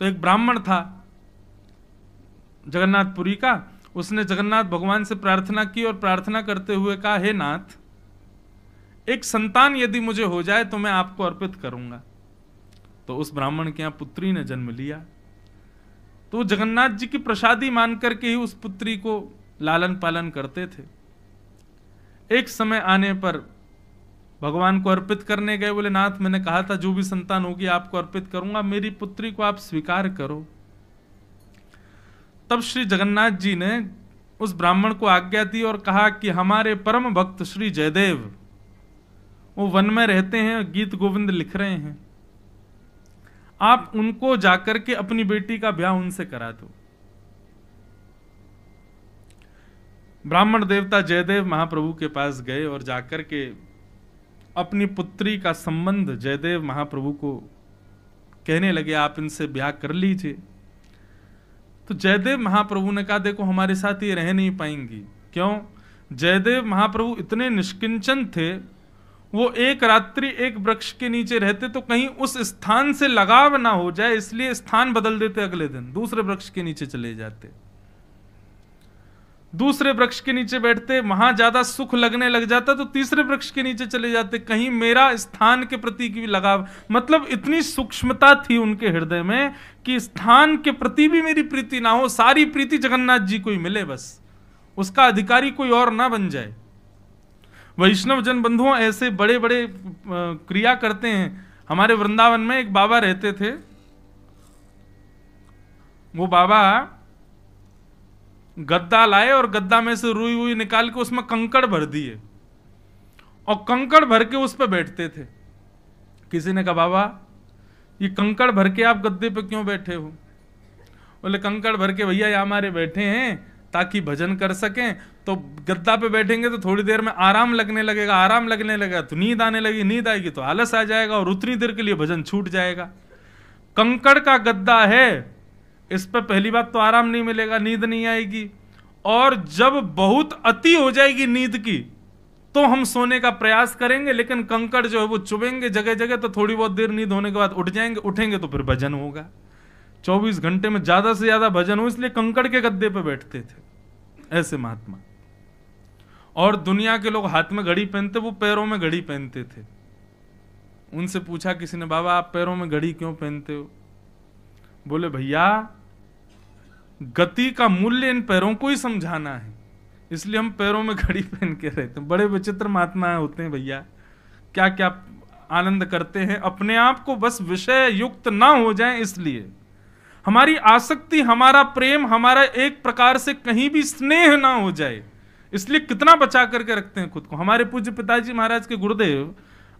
तो एक ब्राह्मण था जगन्नाथपुरी का उसने जगन्नाथ भगवान से प्रार्थना की और प्रार्थना करते हुए कहा हे नाथ एक संतान यदि मुझे हो जाए तो मैं आपको अर्पित करूंगा तो उस ब्राह्मण के यहां पुत्री ने जन्म लिया तो जगन्नाथ जी की प्रसादी मान करके ही उस पुत्री को लालन पालन करते थे एक समय आने पर भगवान को अर्पित करने गए बोले नाथ मैंने कहा था जो भी संतान होगी आपको अर्पित करूंगा मेरी पुत्री को आप स्वीकार करो तब श्री जगन्नाथ जी ने उस ब्राह्मण को आज्ञा दी और कहा कि हमारे परम भक्त श्री जयदेव वो वन में रहते हैं गीत गोविंद लिख रहे हैं आप उनको जाकर के अपनी बेटी का ब्याह उनसे करा दो ब्राह्मण देवता जयदेव महाप्रभु के पास गए और जाकर के अपनी पुत्री का संबंध जयदेव महाप्रभु को कहने लगे आप इनसे ब्याह कर लीजिए तो जयदेव महाप्रभु ने कहा देखो हमारे साथ ये रह नहीं पाएंगी क्यों जयदेव महाप्रभु इतने निष्किंचन थे वो एक रात्रि एक वृक्ष के नीचे रहते तो कहीं उस स्थान से लगाव ना हो जाए इसलिए स्थान बदल देते अगले दिन दूसरे वृक्ष के नीचे चले जाते दूसरे वृक्ष के नीचे बैठते वहां ज्यादा सुख लगने लग जाता तो तीसरे वृक्ष के नीचे चले जाते कहीं मेरा स्थान के प्रति भी लगाव मतलब इतनी सूक्ष्मता थी उनके हृदय में कि स्थान के प्रति भी मेरी प्रीति ना हो सारी प्रीति जगन्नाथ जी को ही मिले बस उसका अधिकारी कोई और ना बन जाए वैष्णव जन बंधुओं ऐसे बड़े बड़े क्रिया करते हैं हमारे वृंदावन में एक बाबा रहते थे वो बाबा गद्दा लाए और गद्दा में से रुई हुई निकाल के उसमें कंकड़ भर दिए और कंकड़ भर के उस पर बैठते थे किसी ने कहा बाबा ये कंकड़ भर के आप गद्दे पे क्यों बैठे हो बोले कंकड़ भर के भैया ये हमारे बैठे हैं ताकि भजन कर सकें तो गद्दा पे बैठेंगे तो थोड़ी देर में आराम लगने लगेगा आराम लगने लगेगा तो नींद आने लगी नींद आएगी तो आलस आ जाएगा और उतनी देर के लिए भजन छूट जाएगा कंकड़ का गद्दा है इस पर पहली बात तो आराम नहीं मिलेगा नींद नहीं आएगी और जब बहुत अति हो जाएगी नींद की तो हम सोने का प्रयास करेंगे लेकिन कंकड़ जो है वो चुभेंगे जगह जगह तो थोड़ी बहुत देर नींद होने के बाद उठ जाएंगे उठेंगे तो फिर भजन होगा 24 घंटे में ज्यादा से ज्यादा भजन हो इसलिए कंकड़ के गद्दे पे बैठते थे ऐसे महात्मा और दुनिया के लोग हाथ में घड़ी पहनते वो पैरों में घड़ी पहनते थे उनसे पूछा किसी ने बाबा आप पैरों में घड़ी क्यों पहनते हो बोले भैया गति का मूल्य इन पैरों को ही समझाना है इसलिए हम पैरों में घड़ी पहन के रहते हैं बड़े विचित्र महात्मा होते हैं भैया क्या क्या आनंद करते हैं अपने आप को बस विषय युक्त ना हो जाए इसलिए हमारी आसक्ति हमारा प्रेम हमारा एक प्रकार से कहीं भी स्नेह ना हो जाए इसलिए कितना बचा करके रखते हैं खुद को हमारे पूज्य पिताजी महाराज के गुरुदेव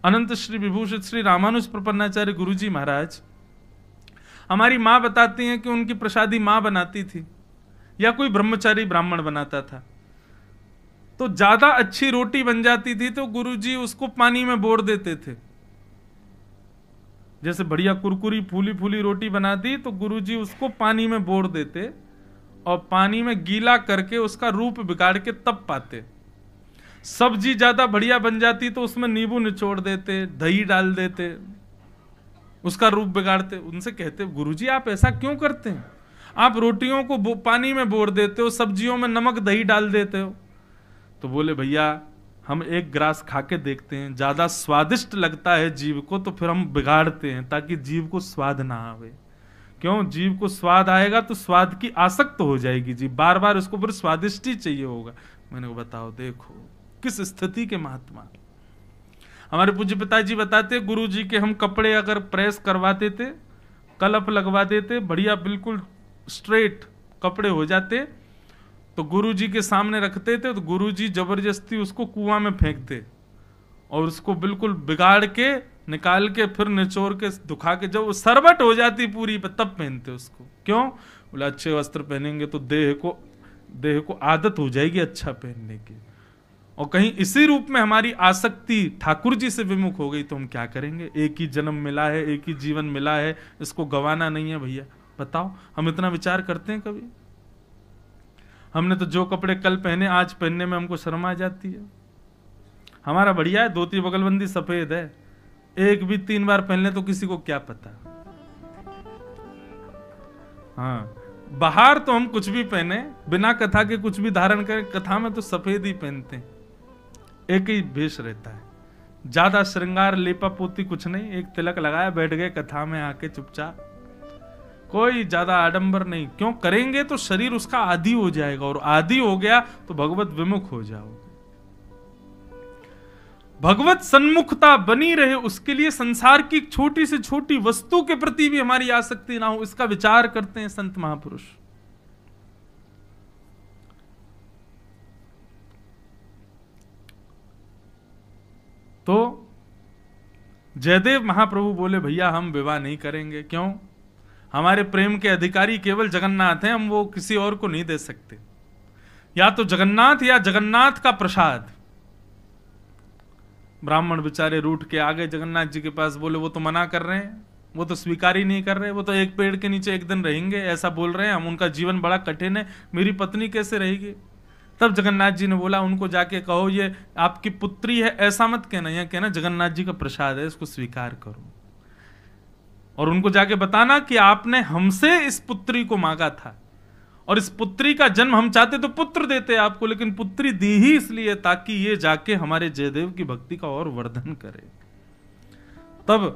अनंत श्री विभूषित श्री रामानुज प्रपन्नाचार्य गुरुजी महाराज हमारी माँ बताती हैं कि उनकी प्रसादी माँ बनाती थी या कोई ब्रह्मचारी ब्राह्मण बनाता था तो ज़्यादा अच्छी रोटी बन जाती थी तो गुरुजी उसको पानी में बोर देते थे जैसे बढ़िया कुरकुरी फूली फूली रोटी बनाती तो तो गुरुजी उसको पानी में बोर देते और पानी में गीला करके उसका रूप बिगाड़ के तप पाते सब्जी ज़्यादा बढ़िया बन जाती तो उसमें नींबू निचोड़ देते दही डाल देते उसका रूप बिगाड़ते उनसे कहते गुरुजी आप ऐसा क्यों करते हैं आप रोटियों को पानी में बोर देते हो सब्जियों में नमक दही डाल देते हो तो बोले भैया हम एक ग्रास खा के देखते हैं ज़्यादा स्वादिष्ट लगता है जीव को तो फिर हम बिगाड़ते हैं ताकि जीव को स्वाद ना आवे क्यों जीव को स्वाद आएगा तो स्वाद की आसक्त हो जाएगी जी बार बार उसको फिर स्वादिष्ट ही चाहिए होगा मैंने को बताओ देखो किस स्थिति के महात्मा हमारे पूज्य पिताजी बताते गुरु जी के हम कपड़े अगर प्रेस करवाते थे कलप लगवा देते बढ़िया बिल्कुल स्ट्रेट कपड़े हो जाते तो गुरु जी के सामने रखते थे तो गुरु जी जबरदस्ती उसको कुआं में फेंकते और उसको बिल्कुल बिगाड़ के निकाल के फिर निचोड़ के दुखा के जब वो सरबट हो जाती पूरी तब पहनते उसको क्यों बोले अच्छे वस्त्र पहनेंगे तो देह को देह को आदत हो जाएगी अच्छा पहनने की और कहीं इसी रूप में हमारी आसक्ति ठाकुर जी से विमुख हो गई तो हम क्या करेंगे एक ही जन्म मिला है एक ही जीवन मिला है इसको गवाना नहीं है भैया बताओ हम इतना विचार करते हैं कभी हमने तो जो कपड़े कल पहने आज पहनने में हमको शर्म आ जाती है हमारा बढ़िया है धोती बगलबंदी सफेद है एक भी तीन बार पहन ले तो किसी को क्या पता हाँ बाहर तो हम कुछ भी पहने बिना कथा के कुछ भी धारण करें कथा में तो सफेद ही पहनते हैं एक ही भेष रहता है ज्यादा श्रृंगार लेपा पोती कुछ नहीं एक तिलक लगाया बैठ गए कथा में आके चुपचाप कोई ज्यादा आडंबर नहीं क्यों करेंगे तो शरीर उसका आदि हो जाएगा और आदि हो गया तो भगवत विमुख हो जाओ भगवत सन्मुखता बनी रहे उसके लिए संसार की छोटी से छोटी वस्तु के प्रति भी हमारी आसक्ति ना हो इसका विचार करते हैं संत महापुरुष जयदेव महाप्रभु बोले भैया हम विवाह नहीं करेंगे क्यों हमारे प्रेम के अधिकारी केवल जगन्नाथ हैं हम वो किसी और को नहीं दे सकते या तो जगन्नाथ या जगन्नाथ का प्रसाद ब्राह्मण बेचारे रूठ के आगे जगन्नाथ जी के पास बोले वो तो मना कर रहे हैं वो तो स्वीकार ही नहीं कर रहे वो तो एक पेड़ के नीचे एक दिन रहेंगे ऐसा बोल रहे हैं हम उनका जीवन बड़ा कठिन है मेरी पत्नी कैसे रहेगी तब जगन्नाथ जी ने बोला उनको जाके कहो ये आपकी पुत्री है ऐसा मत कहना यह कहना जगन्नाथ जी का प्रसाद है इसको स्वीकार करो और उनको जाके बताना कि आपने हमसे इस पुत्री को मांगा था और इस पुत्री का जन्म हम चाहते तो पुत्र देते आपको लेकिन पुत्री दी ही इसलिए ताकि ये जाके हमारे जयदेव की भक्ति का और वर्धन करे तब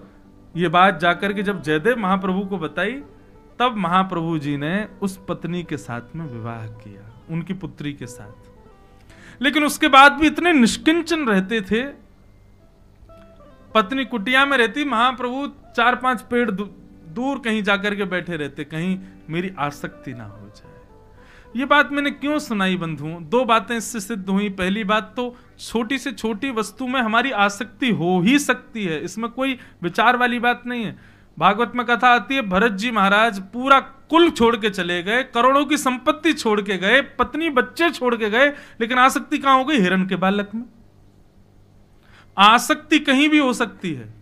ये बात जाकर के जब जयदेव महाप्रभु को बताई तब महाप्रभु जी ने उस पत्नी के साथ में विवाह किया उनकी पुत्री के साथ लेकिन उसके बाद भी इतने निष्किंचन रहते थे पत्नी कुटिया में रहती महाप्रभु चार पांच पेड़ दूर कहीं जाकर के बैठे रहते कहीं मेरी आसक्ति ना हो जाए ये बात मैंने क्यों सुनाई बंधुओं दो बातें इससे सिद्ध हुई पहली बात तो छोटी से छोटी वस्तु में हमारी आसक्ति हो ही सकती है इसमें कोई विचार वाली बात नहीं है भागवत में कथा आती है भरत जी महाराज पूरा कुल छोड़ के चले गए करोड़ों की संपत्ति छोड़ के गए पत्नी बच्चे छोड़ के गए लेकिन आसक्ति कहां हो गई हिरण के बालक में आसक्ति कहीं भी हो सकती है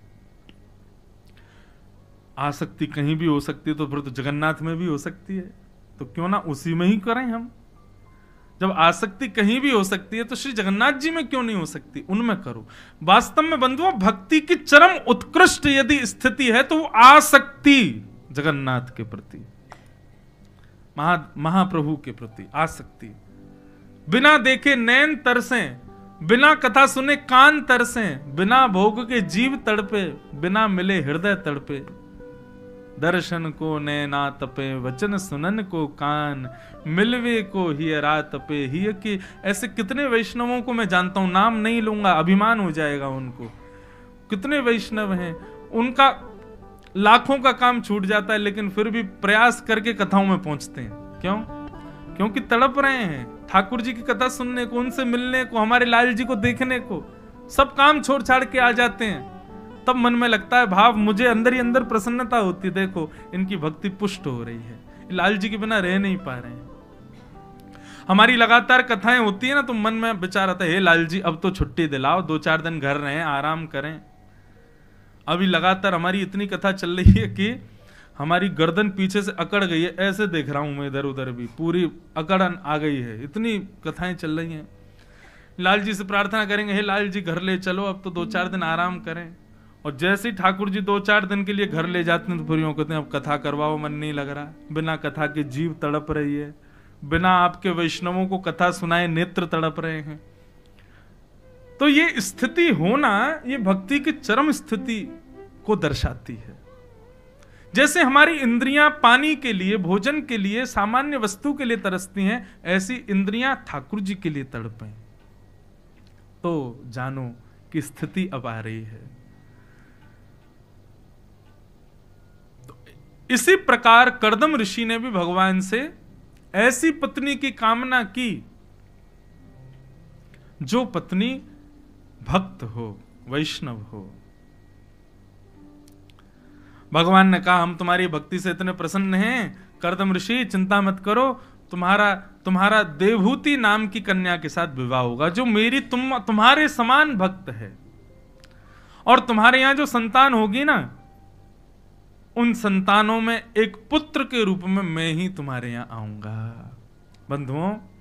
आसक्ति कहीं भी हो सकती है तो फिर तो जगन्नाथ में भी हो सकती है तो क्यों ना उसी में ही करें हम जब आसक्ति कहीं भी हो सकती है तो श्री जगन्नाथ जी में क्यों नहीं हो सकती उनमें करो वास्तव में बंधुओं भक्ति की चरम उत्कृष्ट यदि स्थिति है तो वो आसक्ति जगन्नाथ के प्रति महा महाप्रभु के प्रति आसक्ति बिना देखे नैन तरसे बिना कथा सुने कान तरसे बिना भोग के जीव तड़पे बिना मिले हृदय तड़पे दर्शन को नैना तपे वचन सुनन को कान मिलवे को रा तपे हिय के ऐसे कितने वैष्णवों को मैं जानता हूं नाम नहीं लूंगा अभिमान हो जाएगा उनको कितने वैष्णव हैं उनका लाखों का काम छूट जाता है लेकिन फिर भी प्रयास करके कथाओं में पहुंचते हैं क्यों क्योंकि तड़प रहे हैं ठाकुर जी की कथा सुनने को उनसे मिलने को हमारे लाल जी को देखने को सब काम छोड़ छाड़ के आ जाते हैं तब मन में लगता है भाव मुझे अंदर ही अंदर प्रसन्नता होती है देखो इनकी भक्ति पुष्ट हो रही है लाल जी के बिना रह नहीं पा रहे हैं हमारी लगातार कथाएं होती है ना तो मन में विचार आता है हे लाल जी अब तो छुट्टी दिलाओ दो चार दिन घर रहें आराम करें अभी लगातार हमारी इतनी कथा चल रही है कि हमारी गर्दन पीछे से अकड़ गई है ऐसे देख रहा हूँ मैं इधर उधर भी पूरी अकड़न आ गई है इतनी कथाएं चल रही हैं लाल जी से प्रार्थना करेंगे हे लाल जी घर ले चलो अब तो दो चार दिन आराम करें और जैसे ही ठाकुर जी दो चार दिन के लिए घर ले जाते हैं तो फिर यूँ कहते हैं अब कथा करवाओ मन नहीं लग रहा बिना कथा के जीव तड़प रही है बिना आपके वैष्णवों को कथा सुनाए नेत्र तड़प रहे हैं तो ये स्थिति होना ये भक्ति की चरम स्थिति को दर्शाती है जैसे हमारी इंद्रियां पानी के लिए भोजन के लिए सामान्य वस्तु के लिए तरसती हैं ऐसी इंद्रियां ठाकुर जी के लिए तड़पें तो जानो कि स्थिति अब आ रही है तो इसी प्रकार करदम ऋषि ने भी भगवान से ऐसी पत्नी की कामना की जो पत्नी भक्त हो वैष्णव हो भगवान ने कहा हम तुम्हारी भक्ति से इतने प्रसन्न हैं करदम ऋषि चिंता मत करो तुम्हारा तुम्हारा देवभूति नाम की कन्या के साथ विवाह होगा जो मेरी तुम तुम्हारे समान भक्त है और तुम्हारे यहां जो संतान होगी ना उन संतानों में एक पुत्र के रूप में मैं ही तुम्हारे यहां आऊंगा बंधुओं